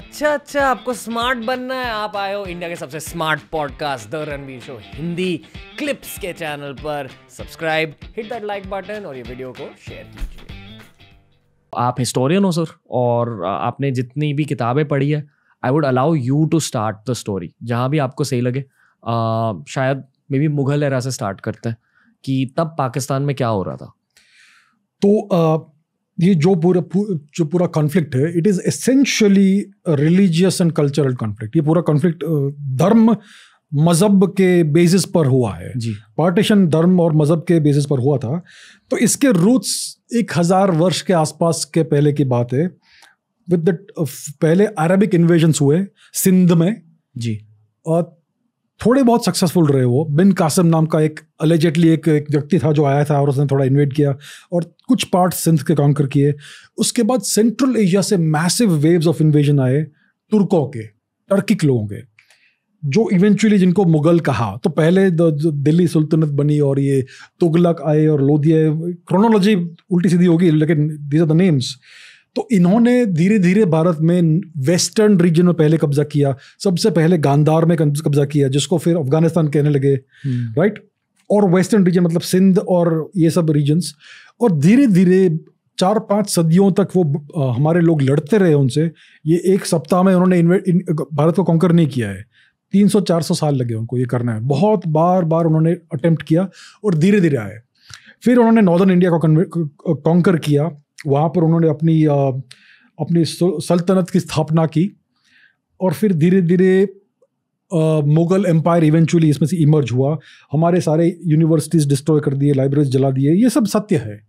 अच्छा अच्छा आपको स्मार्ट बनना है आप आए हो इंडिया के सबसे smart podcast the Ranveer show Hindi clips के चैनल पर subscribe hit that like button और ये वीडियो को शेयर कीजिए आप हिस्टोरियन हो सर और आपने जितनी भी किताबें पढ़ी है I would allow you to start the story जहाँ भी आपको सही लगे आ, शायद मे बी मुगल एरा से स्टार्ट करते हैं कि तब पाकिस्तान में क्या हो रहा था तो आ, ये जो पूरा जो पूरा कॉन्फ्लिक्ट है it is essentially religious and cultural conflict ये पूरा कॉन्फ्लिक्ट धर्म मजहब के बेसिस पर हुआ है जी पार्टीशन धर्म और मजहब के बेसिस पर हुआ था तो इसके रूट्स एक हज़ार वर्ष के आसपास के पहले की बात है विद द पहले अरबिक इन्वेजन्स हुए सिंध में जी और थोड़े बहुत सक्सेसफुल रहे वो बिन कासिम नाम का एक अलेजेटली एक, एक व्यक्ति था जो आया था और उसने थोड़ा इन्वेट किया और कुछ पार्ट सिंध के काउंकर किए उसके बाद सेंट्रल एशिया से मैसिव वेव्स ऑफ इन्वेजन आए तुर्कों के टर्किक लोगों के जो इवेंचुअली जिनको मुगल कहा तो पहले दिल्ली सुल्तनत बनी और ये तुगलक आए और लोधिया क्रोनोलॉजी उल्टी सीधी होगी लेकिन दीज आर द नेम्स तो इन्होंने धीरे धीरे भारत में वेस्टर्न रीजन में पहले कब्जा किया सबसे पहले गांधार में कब्जा किया जिसको फिर अफगानिस्तान कहने लगे राइट हम्म। और वेस्टर्न रीजन मतलब सिंध और ये सब रीजन्स और धीरे धीरे चार पाँच सदियों तक वो हमारे लोग लड़ते रहे उनसे ये एक सप्ताह में उन्होंने भारत को कॉन्कर नहीं किया है तीन सौ चार सौ साल लगे उनको ये करना है बहुत बार बार उन्होंने अटेम्प्ट किया और धीरे धीरे आए फिर उन्होंने नॉर्दर्न इंडिया को कॉन्कर किया वहाँ पर उन्होंने अपनी अपनी सल्तनत की स्थापना की और फिर धीरे धीरे मुग़ल एम्पायर इवेंचुअली इसमें से इमर्ज हुआ हमारे सारे यूनिवर्सिटीज़ डिस्ट्रॉय कर दिए लाइब्रेरीज जला दिए ये सब सत्य है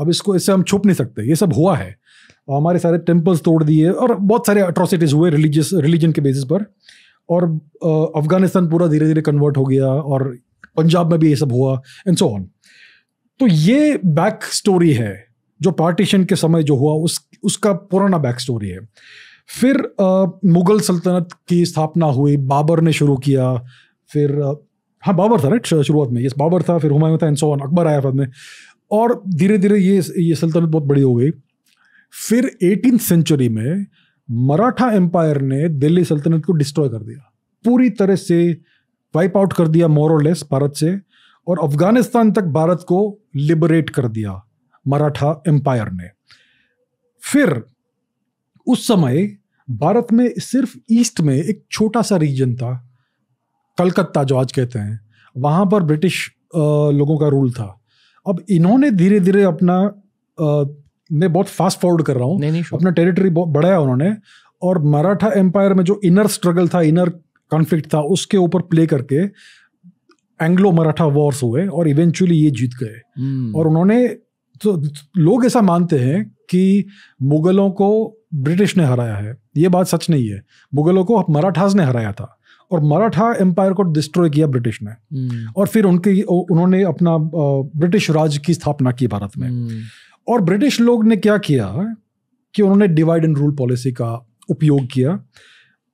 अब इसको इससे हम छुप नहीं सकते ये सब हुआ है हमारे सारे टेम्पल्स तोड़ दिए और बहुत सारे अट्रॉसिटीज़ हुए रिलीजियस रिलीजन के बेसिस पर और अफ़गानिस्तान पूरा धीरे धीरे कन्वर्ट हो गया और पंजाब में भी ये सब हुआ एंड सो ऑन तो ये बैक स्टोरी है जो पार्टीशन के समय जो हुआ उस उसका पुराना बैक स्टोरी है फिर आ, मुगल सल्तनत की स्थापना हुई बाबर ने शुरू किया फिर आ, हाँ बाबर था राइट शुरुआत में यस बाबर था फिर हुमायूं था एंड सोन अकबर आया बाद में और धीरे धीरे ये ये सल्तनत बहुत बड़ी हो गई फिर एटीन सेंचुरी में मराठा एम्पायर ने दिल्ली सल्तनत को डिस्ट्रॉय कर दिया पूरी तरह से वाइप आउट कर दिया मोरलेस भारत से और अफगानिस्तान तक भारत को लिबरेट कर दिया मराठा एम्पायर ने फिर उस समय भारत में सिर्फ ईस्ट में एक छोटा सा रीजन था कलकत्ता जो आज कहते हैं वहाँ पर ब्रिटिश लोगों का रूल था अब इन्होंने धीरे धीरे अपना आ, मैं बहुत फास्ट फॉरवर्ड कर रहा हूँ अपना टेरिटरी बढ़ाया उन्होंने और मराठा एम्पायर में जो इनर स्ट्रगल था इनर कॉन्फ्लिक्ट था उसके ऊपर प्ले करके एंग्लो मराठा वॉर्स हुए और इवेंचुअली ये जीत गए हम्म। और उन्होंने तो लोग ऐसा मानते हैं कि मुगलों को ब्रिटिश ने हराया है ये बात सच नहीं है मुगलों को मराठास ने हराया था और मराठा एम्पायर को डिस्ट्रॉय किया ब्रिटिश ने हम्म। और फिर उनकी उन्होंने अपना ब्रिटिश राज की स्थापना की भारत में हम्म। और ब्रिटिश लोग ने क्या किया कि उन्होंने डिवाइड एंड रूल पॉलिसी का उपयोग किया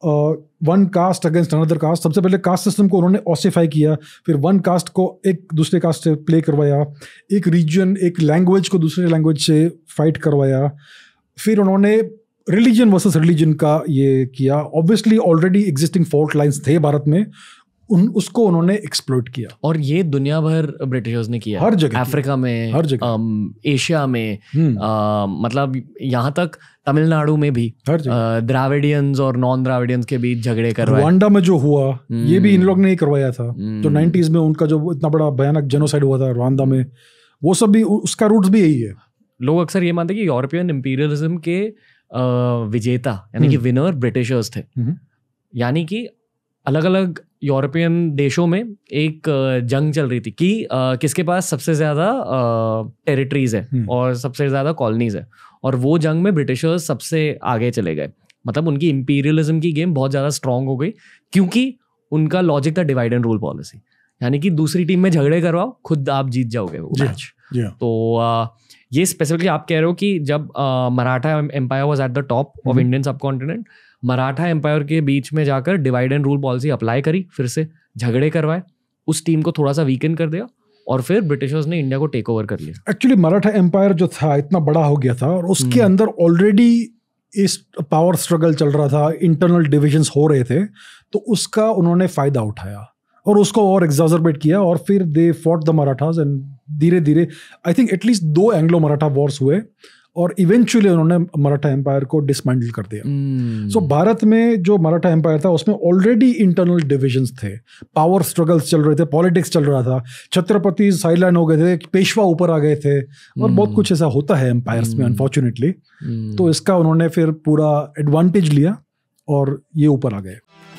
one caste against another caste सबसे पहले कास्ट सिस्टम को उन्होंने ऑसिफाई किया फिर वन कास्ट को एक दूसरे कास्ट से प्ले करवाया एक रीजन एक लैंग्वेज को दूसरे लैंग्वेज से फाइट करवाया फिर उन्होंने रिलीजन वर्सेस रिलीजन का ये किया obviously already existing fault lines थे भारत में उन उसको उन्होंने एक्सप्लोर किया और ये दुनिया भर ब्रिटिशर्स ने किया हर जगह अफ्रीका में हर जगह एशिया में आ, हम्म। मतलब यहाँ तक तमिलनाडु में भी द्राविडियंस और नॉन द्राविडियंस के बीच झगड़े तो कर रवांडा में जो हुआ ये भी इन हम्म। लोग ने ही करवाया था तो हम्म। नाइनटीज में उनका जो इतना बड़ा भयानक जेनोसाइड हुआ था रवांडा में वो सब भी उसका रूट भी यही है लोग अक्सर ये मानते कि यूरोपियन इम्पीरियलिज्म के विजेता यानी कि विनर ब्रिटिशर्स थे यानी कि अलग अलग यूरोपियन देशों में एक जंग चल रही थी कि किसके पास सबसे ज़्यादा टेरिटरीज है और सबसे ज़्यादा कॉलोनीज है और वो जंग में ब्रिटिशर्स सबसे आगे चले गए मतलब उनकी इंपीरियलिज्म की गेम बहुत ज़्यादा स्ट्रांग हो गई क्योंकि उनका लॉजिक था डिवाइड एंड रूल पॉलिसी यानी कि दूसरी टीम में झगड़े करवाओ खुद आप जीत जाओगे वो मैच तो ये स्पेसिफिकली आप कह रहे हो कि जब Maratha empire was at the top of Indian subcontinent Maratha empire के बीच में जाकर divide and rule policy apply करी फिर से झगड़े करवाए उस टीम को थोड़ा सा वीकेंड कर दिया और फिर ब्रिटिशर्स ने इंडिया को टेक ओवर कर लिया एक्चुअली मराठा एम्पायर जो था इतना बड़ा हो गया था और उसके हम्म। अंदर ऑलरेडी इस पावर स्ट्रगल चल रहा था इंटरनल डिविजन्स हो रहे थे तो उसका उन्होंने फ़ायदा उठाया और उसको और एग्जॉजरबेट किया और फिर they fought the Marathas and धीरे धीरे आई थिंक एटलीस्ट दो एंग्लो मराठा वॉर्स हुए और इवेंचुअली उन्होंने मराठा एम्पायर को डिसमेंडल कर दिया सो hmm. so, भारत में जो मराठा एम्पायर था उसमें ऑलरेडी इंटरनल डिविजन्स थे पावर स्ट्रगल्स चल रहे थे पॉलिटिक्स चल रहा था छत्रपति साइलैंड हो गए थे पेशवा ऊपर आ गए थे hmm. और बहुत hmm. कुछ ऐसा होता है एम्पायर्स hmm. में अनफॉर्चुनेटली hmm. तो इसका उन्होंने फिर पूरा एडवांटेज लिया और ये ऊपर आ गए